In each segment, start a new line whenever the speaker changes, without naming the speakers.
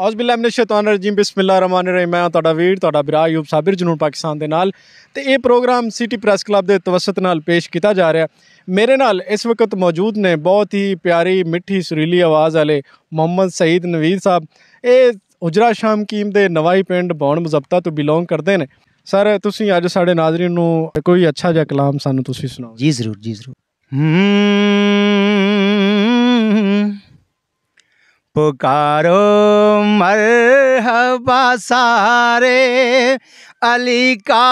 ਮਨੇ ਰਹਿਮਾਨ ਰਹੀਮ ਮੈਂ ਤੁਹਾਡਾ ਵੀਰ ਤੁਹਾਡਾ ਭਰਾ ਯੂਬ ਸਾਬਿਰ ਜਨੂਨ ਪਾਕਿਸਤਾਨ ਦੇ ਨਾਲ ਤੇ ਇਹ ਪ੍ਰੋਗਰਾਮ ਸਿਟੀ ਪ੍ਰੈਸ ਕਲੱਬ ਦੇ ਤਵਸਤ ਨਾਲ ਪੇਸ਼ ਕੀਤਾ ਜਾ ਰਿਹਾ ਮੇਰੇ ਨਾਲ ਇਸ ਵਕਤ ਮੌਜੂਦ ਨੇ ਬਹੁਤ ਹੀ ਪਿਆਰੀ ਮਿੱਠੀ ਸੁਰੀਲੀ ਆਵਾਜ਼ ਵਾਲੇ ਮੁਹੰਮਦ ਸਈਦ ਨਵੀਦ ਸਾਹਿਬ ਇਹ ਹੁਜਰਾ ਸ਼ਾਮ ਕੀਮ ਦੇ ਨਵਾਈ ਪਿੰਡ ਬੌਣ ਮਜ਼ਬਤਾ ਤੋਂ ਬਿਲੋਂਗ ਕਰਦੇ ਨੇ ਸਰ ਤੁਸੀਂ ਅੱਜ ਸਾਡੇ ਨਾਜ਼ਰੀਨ ਨੂੰ ਕੋਈ ਅੱਛਾ ਜਿਹਾ ਕਲਾਮ ਸਾਨੂੰ ਤੁਸੀਂ ਸੁਣਾਓ ਜੀ ਜ਼ਰੂਰ ਜੀ ਜ਼ਰੂਰ ਹੂੰ
पुकारो मरहबा सारे अली का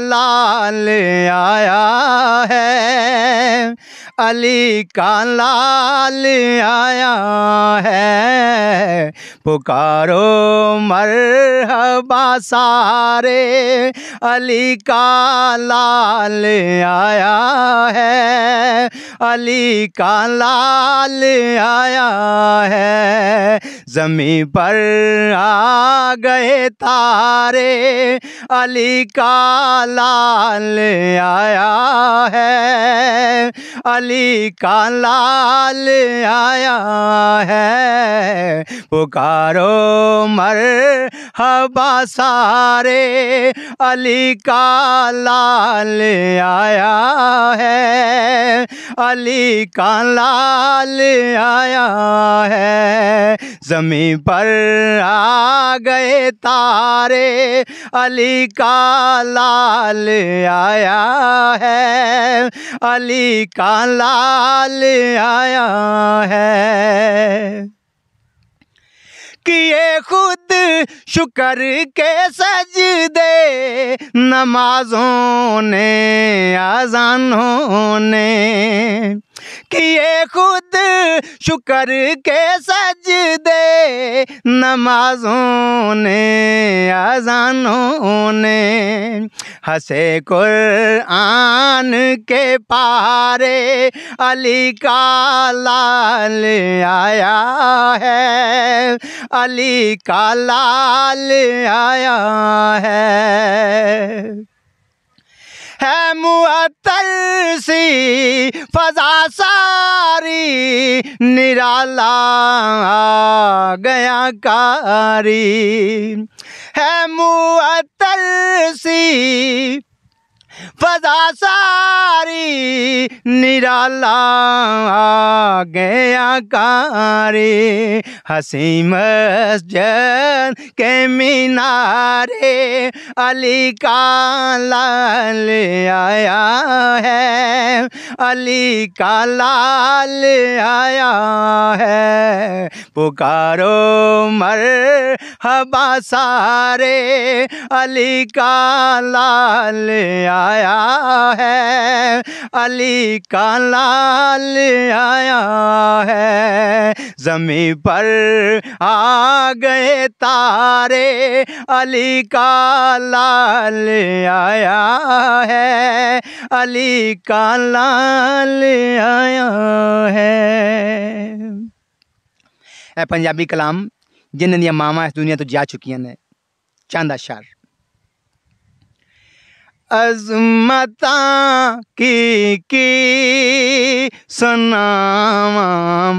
लाल आया है अली का लाल आया है पुकारो मरहबा सारे अली का लाल आया है अली का लाल आया जमी पर आ गए तारे अली का लाल आया है अली का लाल आया है पुकारो मर हबा सारे अली का लाल आया है अली का लाल आया है जमीन पर आ गए तारे अली का लाल आया है अली भाई का लाल आया है कि ये खुद शुक्र के सजदे नमाजों ने आजानों ने किए खुद शुक्र के दे नमाजों ने अजानों ने हंसे कुरान के पारे अली का लाल आया है अली का लाल आया है है मुअत्तल सी फजा सारी निराला गया कारी है मुअत्तर सी फजा सारी निराला गया कारी हसी मस्जिद के मीनारे अली का लाल आया है अली का लाल आया है पुकारो मर हबा सारे अली का लाल आया है अली का लाल आया है जमी पर आ गए तारे अली का लाल आया है अली का लाल ले आया है पंजाबी कलाम जिन्हें दिया मामा इस दुनिया तो जा चुकी ने चांदा शार अजमता की की सुनावा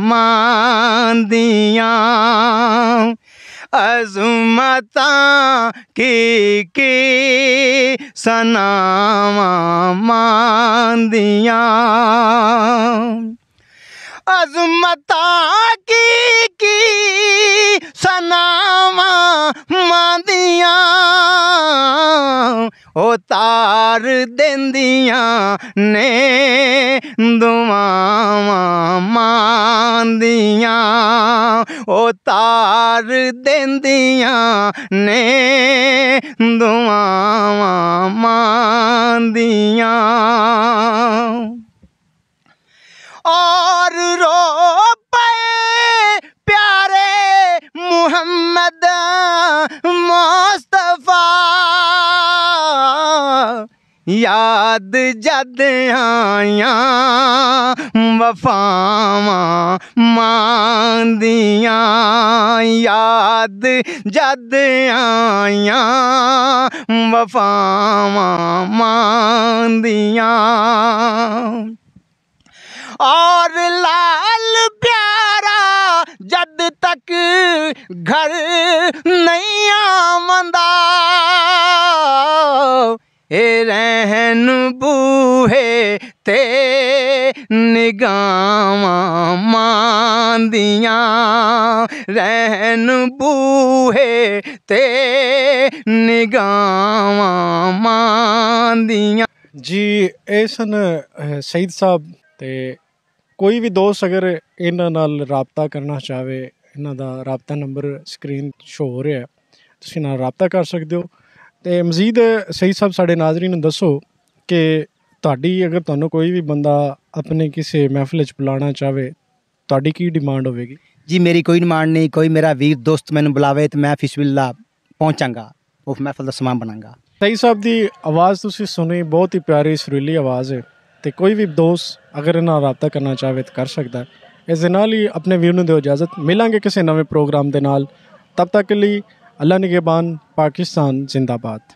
मांदियाँ अज़ूमत की की सनाम मंदिया अज़ूमता की की सनाम मार दुआ मंद तार देंदियां ने दुआवां मांदियां और रो पे प्यारे मोहम्मद मुस्तफ़ा याद जद आया वफावा मांदिया याद जद आया वफावा मांदिया और लाल ਤੇ ਨਿਗਾਵਾਂ ਮਾਂਦੀਆਂ ਰਹਿਨ
ਬੂਹੇ ਤੇ ਨਿਗਾਵਾਂ ਮਾਂਦੀਆਂ ਜੀ ਐਸਨ ਸੈਦ ਸਾਹਿਬ ਤੇ ਕੋਈ ਵੀ ਦੋਸਤ ਅਗਰ ਇਹਨਾਂ ਨਾਲ ਰਾਬਤਾ ਕਰਨਾ ਚਾਹਵੇ ਇਹਨਾਂ ਦਾ ਰਾਬਤਾ ਨੰਬਰ ਸਕਰੀਨ ਸ਼ੋ ਹੋ ਰਿਹਾ ਤੁਸੀਂ ਨਾਲ ਰਾਬਤਾ ਕਰ ਸਕਦੇ ਹੋ ਤੇ ਮਜ਼ੀਦ ਸਹੀ ਸਾਹਿਬ ਸਾਡੇ ਨਾਜ਼ਰੀਨ ਨੂੰ ਦੱਸੋ ਕਿ ਤੁਹਾਡੀ ਅਗਰ ਤੁਹਾਨੂੰ ਕੋਈ ਵੀ ਬੰਦਾ ਆਪਣੇ ਕਿਸੇ ਮਹਿਫਲ 'ਚ ਬੁਲਾਉਣਾ ਚਾਵੇ ਤੁਹਾਡੀ ਕੀ ਡਿਮਾਂਡ ਹੋਵੇਗੀ ਜੀ ਮੇਰੀ ਕੋਈ ਡਿਮਾਂਡ ਨਹੀਂ ਕੋਈ ਮੇਰਾ ਵੀਰ ਦੋਸਤ ਮੈਨੂੰ ਬੁਲਾਵੇ ਤੇ ਮੈਂ ਫਿਸ਼ਵਿਲਾ ਪਹੁੰਚਾਂਗਾ ਉਹ ਮਹਿਫਲ ਦਾ ਸਮਾਂ ਬਣਾਂਗਾ ਸਹੀ ਸਾਹਿਬ ਦੀ ਆਵਾਜ਼ ਤੁਸੀਂ ਸੁਣੀ ਬਹੁਤ ਹੀ ਪਿਆਰੀ ਸੁਰੀਲੀ ਆਵਾਜ਼ ਹੈ ਤੇ ਕੋਈ ਵੀ ਦੋਸਤ ਅਗਰ ਇਹਨਾਂ ਰਾਬਤਾ ਕਰਨਾ ਚਾਹਵੇ ਤਾਂ ਕਰ ਸਕਦਾ ਇਸ ਨਾਲ ਹੀ ਆਪਣੇ ਵੀਰ ਨੂੰ ਦਿਓ ਇਜਾਜ਼ਤ ਮਿਲਾਂਗੇ ਕਿਸੇ ਨਵੇਂ ਪ੍ਰੋਗਰਾਮ ਦੇ ਨਾਲ ਤਬ ਤੱਕ ਲਈ ਅੱਲਾ ਨਿਗਹਿਬਾਨ ਪਾਕਿਸਤਾਨ ਜ਼ਿੰਦਾਬਾਦ